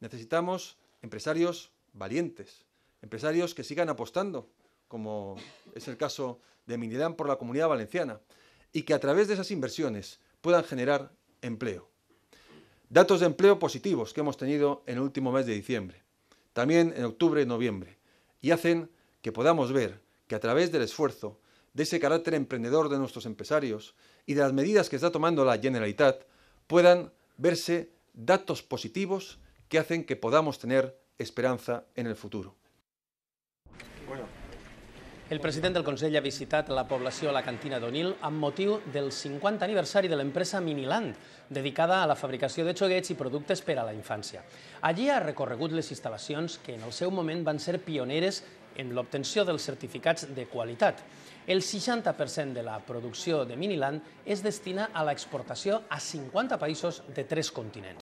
Necesitamos empresarios valientes, empresarios que sigan apostando, como es el caso de Minidam por la comunidad valenciana, y que a través de esas inversiones puedan generar empleo. Datos de empleo positivos que hemos tenido en el último mes de diciembre, también en octubre y noviembre, y hacen que podamos ver que a través del esfuerzo, de ese carácter emprendedor de nuestros empresarios y de las medidas que está tomando la Generalitat, puedan verse datos positivos que hacen que podamos tener esperanza en el futuro. El president del Consell ha visitat la població a la cantina d'Onil amb motiu del 50 aniversari de l'empresa Miniland, dedicada a la fabricació de xoguets i productes per a la infància. Allí ha recorregut les instal·lacions que en el seu moment van ser pioneres en l'obtenció dels certificats de qualitat. El 60% de la producció de Miniland es destina a l'exportació a 50 països de tres continents.